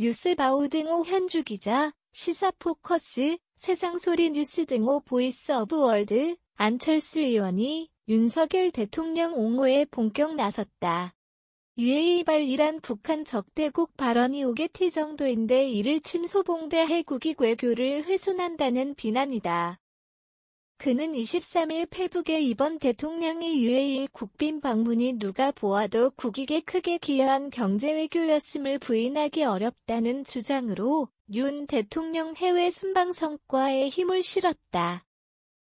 뉴스바우 등호 현주 기자, 시사포커스, 세상소리 뉴스 등호 보이스 오브 월드, 안철수 의원이 윤석열 대통령 옹호에 본격 나섰다. 유해이발이란 북한 적대국 발언이 오게 티 정도인데 이를 침소봉대 해국이 외교를 훼손한다는 비난이다. 그는 23일 페북에 이번 대통령의 UAE 국빈 방문이 누가 보아도 국익에 크게 기여한 경제외교였음을 부인하기 어렵다는 주장으로 윤 대통령 해외 순방 성과에 힘을 실었다.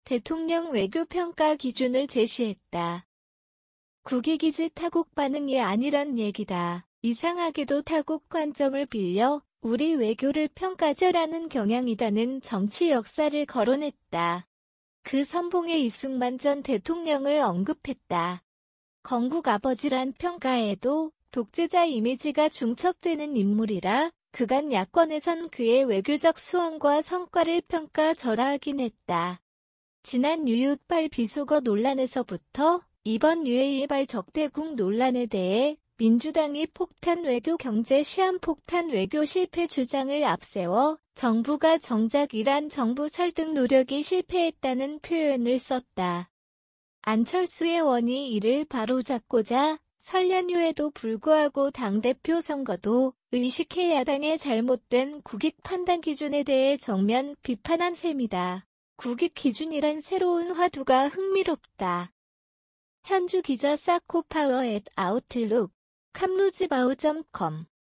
대통령 외교평가 기준을 제시했다. 국익이지 타국 반응이 아니란 얘기다. 이상하게도 타국 관점을 빌려 우리 외교를 평가절하는 경향이다는 정치 역사를 거론했다. 그 선봉에 이승만 전 대통령을 언급했다. 건국 아버지란 평가에도 독재자 이미지가 중첩되는 인물이라 그간 야권에선 그의 외교적 수완과 성과를 평가절하하긴 했다. 지난 뉴욕발 비속어 논란에서부터 이번 유해일발 적대국 논란에 대해 민주당이 폭탄 외교 경제 시한폭탄 외교 실패 주장을 앞세워 정부가 정작 이란 정부 설득 노력이 실패했다는 표현을 썼다. 안철수의 원이 이를 바로잡고자 설 연휴에도 불구하고 당대표 선거도 의식해 야당의 잘못된 국익 판단 기준에 대해 정면 비판한 셈이다. 국익 기준이란 새로운 화두가 흥미롭다. 현주 기자 사코파워 앳 아웃룩 캄루지바우 c o m